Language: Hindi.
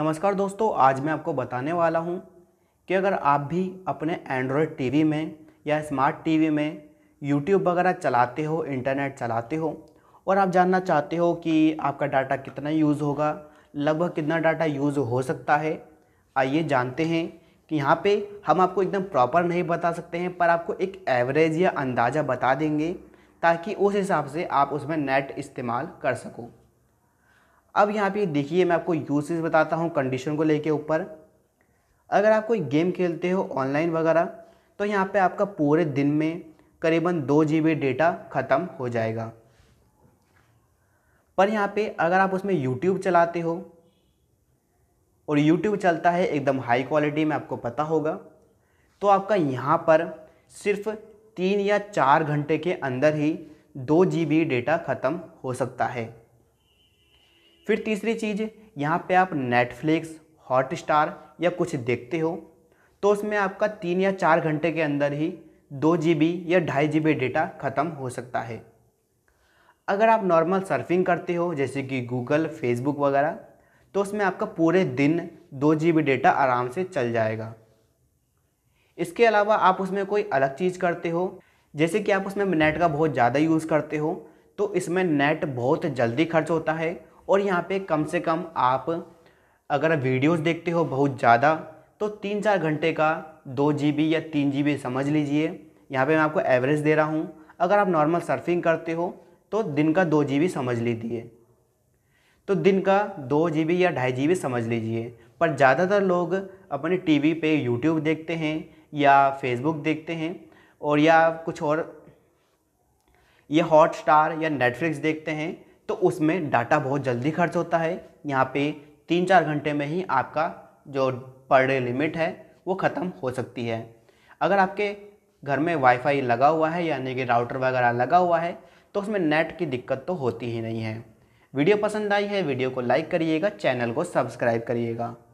नमस्कार दोस्तों आज मैं आपको बताने वाला हूँ कि अगर आप भी अपने एंड्रॉयड टीवी में या स्मार्ट टीवी में यूट्यूब वगैरह चलाते हो इंटरनेट चलाते हो और आप जानना चाहते हो कि आपका डाटा कितना यूज़ होगा लगभग कितना डाटा यूज़ हो सकता है आइए जानते हैं कि यहाँ पे हम आपको एकदम प्रॉपर नहीं बता सकते हैं पर आपको एक एवरेज या अंदाज़ा बता देंगे ताकि उस हिसाब से आप उसमें नेट इस्तेमाल कर सको अब यहाँ पे देखिए मैं आपको यूसेज बताता हूँ कंडीशन को लेके ऊपर अगर आप कोई गेम खेलते हो ऑनलाइन वगैरह तो यहाँ पे आपका पूरे दिन में करीबन दो जी डेटा ख़त्म हो जाएगा पर यहाँ पे अगर आप उसमें यूट्यूब चलाते हो और यूट्यूब चलता है एकदम हाई क्वालिटी में आपको पता होगा तो आपका यहाँ पर सिर्फ तीन या चार घंटे के अंदर ही दो जी डेटा ख़त्म हो सकता है फिर तीसरी चीज़ यहाँ पे आप नेटफ्लिक्स हॉट स्टार या कुछ देखते हो तो उसमें आपका तीन या चार घंटे के अंदर ही दो जी या ढाई जी डेटा ख़त्म हो सकता है अगर आप नॉर्मल सर्फिंग करते हो जैसे कि गूगल फेसबुक वगैरह तो उसमें आपका पूरे दिन दो जी डेटा आराम से चल जाएगा इसके अलावा आप उसमें कोई अलग चीज़ करते हो जैसे कि आप उसमें नेट का बहुत ज़्यादा यूज़ करते हो तो इसमें नेट बहुत जल्दी खर्च होता है और यहाँ पे कम से कम आप अगर वीडियोस देखते हो बहुत ज़्यादा तो तीन चार घंटे का दो जी या तीन जी समझ लीजिए यहाँ पे मैं आपको एवरेज दे रहा हूँ अगर आप नॉर्मल सर्फिंग करते हो तो दिन का दो जी समझ लीजिए तो दिन का दो जी या ढाई जी समझ लीजिए पर ज़्यादातर लोग अपने टीवी पे यूट्यूब देखते हैं या फेसबुक देखते हैं और या कुछ और ये हॉट स्टार या नेटफ्लिक्स देखते हैं तो उसमें डाटा बहुत जल्दी खर्च होता है यहाँ पे तीन चार घंटे में ही आपका जो पर डे लिमिट है वो ख़त्म हो सकती है अगर आपके घर में वाईफाई लगा हुआ है यानी कि राउटर वगैरह लगा हुआ है तो उसमें नेट की दिक्कत तो होती ही नहीं है वीडियो पसंद आई है वीडियो को लाइक करिएगा चैनल को सब्सक्राइब करिएगा